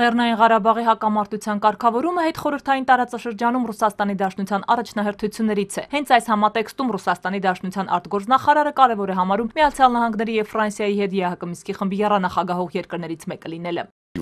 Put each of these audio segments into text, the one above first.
Լեռնային Ղարաբաղի հակամարտության կարգավորումը հետ խորհրդային տարածաշրջանում Ռուսաստանի Դաշնության առաջնահերթություններից է։ Հենց այս համատեքստում Ռուսաստանի Դաշնության արտգործնախարարը կարևոր է համարում Միացյալ Նահանգների եւ Ֆրանսիայի հետ ԵԱՀԿ Միսկի խմբի երանախագահող երկրներից մեկը լինելը։ Э,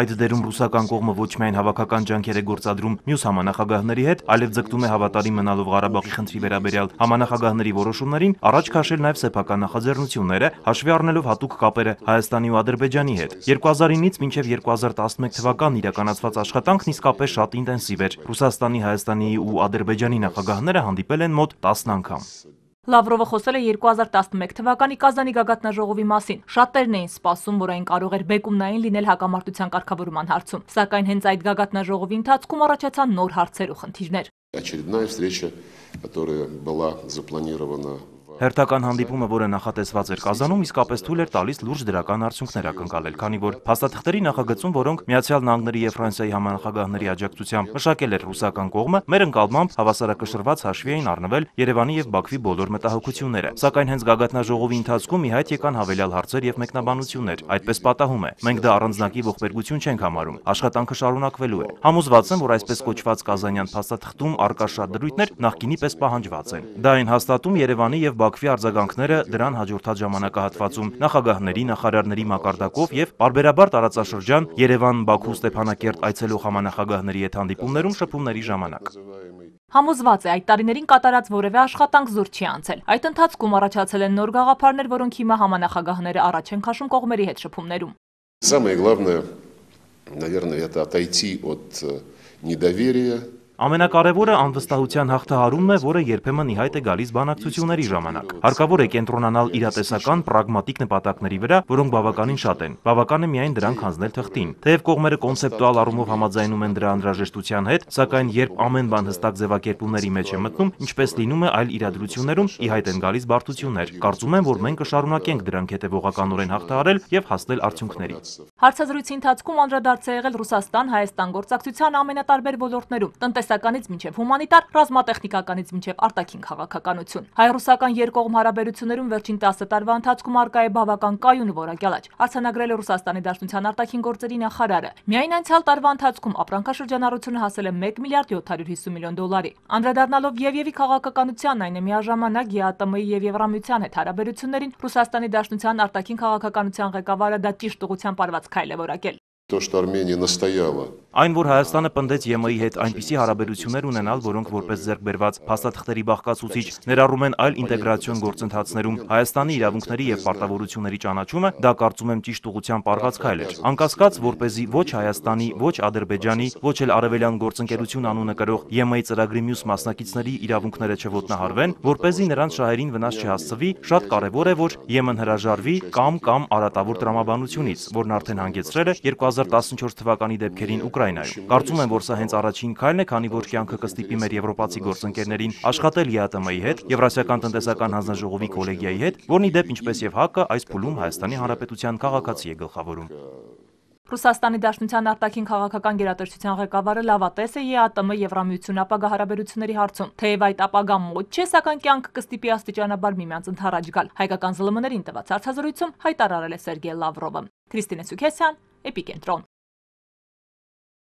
Այդ դերում ռուսական կողմը ոչ միայն հավաքական ջանքեր է գործադրում մյուս համանախագահների հետ, այլև ձգտում է հավատարիմ մնալով Ղարաբաղի խնդրի վերաբերյալ համանախագահների որոշումներին առաջ քաշել նաև սեփական նախաձեռնությունները, հաշվի առնելով հատուկ կապերը Հայաստանի ու Ադրբեջանի հետ։ 2009-ից մինչև 2011 թվականն իրականացված աշխատանքն իսկապես շատ ինտենսիվ էր։ Ռուսաստանի, Հայաստանի ու Ադրբեջանի նախագահները հանդիպել են մոտ 10 անգամ։ Լավրովը խոսել է 2011 թվականի Կազանի գագաթնաժողովի մասին։ Շատերն էին սպասում, որ այն կարող էր բեկումնային լինել հակամարտության կարգավորման հարցում, սակայն հենց այդ գագաթնաժողովի ընթացքում առաջացան նոր հարցեր ու խնդիրներ։ Очередная встреча, которая была запланирована Հերթական հանդիպումը, որը նախատեսված էր Կազանում, իսկապես թույլ էր տալիս լուրջ դրական արդյունքներ ակնկալել, քանի որ փաստաթղթերի նախագծում, որոնք Միացյալ Նահանգների եւ Ֆրանսիայի համանախագահների աջակցությամբ մշակել էր ռուսական կողմը, մեր ընկալմամբ հավասարակշռված հաշվի էին առնվել Երևանի եւ Բաքվի բոլոր մտահոգությունները։ Սակայն հենց գագաթնաժողովի ընթացքում ի հայտ եկան հավելյալ հարցեր եւ մեկնաբանություններ։ Այդպես պատահում է։ Մենք դա առանձնակի ողբերգություն չենք համարում։ Աշխատանքը շարունակվելու է։ Համոզված եմ, որ այսպես կոչված Կազանյան փաստաթղթում արկա շատ դրույթներ նախկինի պես պահանջված են։ Դա այն հաստատում Երևանի եւ Բաքվի Բաքվի արձագանքները դրան հաջորդած ժամանակահատվածում նախագահների, նախարարների մակարդակով եւ բարբերաբար տարածաշրջան Երևան-Բաքու Ստեփանակերտ այցելող համանախագահների հետ հանդիպումներում շփումների ժամանակ։ Համոզված է, այդ տարիներին կատարած որևէ աշխատանք զուր չի անցել։ Այդ ընթացքում առաջացել են նոր գաղափարներ, որոնք հիմա համանախագահները առաջ են քաշում կողմերի հետ շփումներում։ Самое главное, наверное, это отойти от э, недоверия Ամենակարևորը անվստահության հաղթահարումն է, որը երբեմն իհայտ է գալիս բանակցությունների ժամանակ։ Հարկավոր է կենտրոնանալ իրատեսական պրագմատիկ նպատակների վրա, որոնք բավականին շատ են։ Բավական է միայն դրանք հանձնել թղթին։ Թեև կողմերը կոնցեպտուալ առումով համաձայնում են դրա անհրաժեշտության հետ, սակայն երբ ամեն բան հստակ ձևակերպումների մեջ է մտնում, ինչպես լինում է այլ իրադրություններում, իհայտ են գալիս բարդություններ։ Կարծում եմ, որ մենք կշարունակենք դրանք հետևողականորեն հաղթահարել եւ հասնել արդյունքների։ Հարցազրույցի ընթացքում անդրադարձ է եղել Ռուսաստան-Հայաստան գործակցության ամենատարբեր ոլորտներում՝ տնտեսականից մինչև հումանիտար, ռազմատեխնիկականից մինչև արտաքին քաղաքականություն։ Հայ-ռուսական երկկողմ հարաբերություններում վերջին 10 տարվա ընթացքում առկա է բավական կայուն որակյալաճ, արձանագրել է Ռուսաստանի Դաշնության արտաքին գործերի նախարարը։ Միայն անցյալ տարվա ընթացքում ապրանքաշրջանառությունը հասել է 1 միլիարդ 750 միլիոն դոլարի։ Անդրադառնալով Եվևի քաղաքականության, այն է միաժամանակ ԵԱՏՄ-ի եւ Եվրամիության հետ հարաբերություններին, Ռուսաստանի Դաշնության արտաքին քաղաքականության ղեկավարը դա ճիշտ ուղղությամբ արված Кайла Варакель. То, что Армения настояла Այն, որ Հայաստանը պնդեց ԵՄ-ի հետ այնպիսի հարաբերություններ ունենալ, որոնք որպես ձեռք բերված փաստաթղթերի բաղկացուցիչ ներառում են այլ ինտեգրացիոն գործընթացներում Հայաստանի իրավունքների եւ պարտավորությունների ճանաչումը, դա կարծում եմ ճիշտ ուղղությամբ արված քայլ էր։ Անկասկած, որ เป զի ոչ Հայաստանի, ոչ Ադրբեջանի, ոչ էլ Արևելյան գործընկերություն անունը կրող ԵՄ-ի ծրագրի մյուս մասնակիցների իրավունքները չոտնահարվեն, որ เป զի նրանց շահերին վնաս չհասցվի, շատ կարեւոր է, որ ԵՄ-ն հրաժարվի կամ կամ արատավոր տրամաբանությունից, որն արդեն հանգեցրել է 2014 թվականի դեպքերին Ուկրաինա Ուկրաինայում։ Կարծում եմ, որ սա հենց առաջին քայլն է, քանի որ կյանքը կստիպի մեր եվրոպացի գործընկերներին աշխատել ԵԱՏՄ-ի հետ, Եվրասիական տնտեսական հանձնաժողովի կոլեգիայի հետ, որն ի դեպ ինչպես եւ ՀԱԿ-ը այս փուլում Հայաստանի Հանրապետության քաղաքացի է գլխավորում։ Ռուսաստանի Դաշնության արտաքին քաղաքական գերատեսչության ղեկավարը լավատես է ԵԱՏՄ Եվրամիություն ապագա հարաբերությունների հարցում։ Թեև այդ ապագա մոտ չէ, սակայն կյանքը կստիպի աստիճանաբար միմյանց ընդառաջ գալ։ Հայկական ԶԼՄ-ներին տված հարցազրույցում հայտարարել է Սերգեյ Լավրովը։ Քրիստինե Սուքեսյան, Էպիկենտրոն։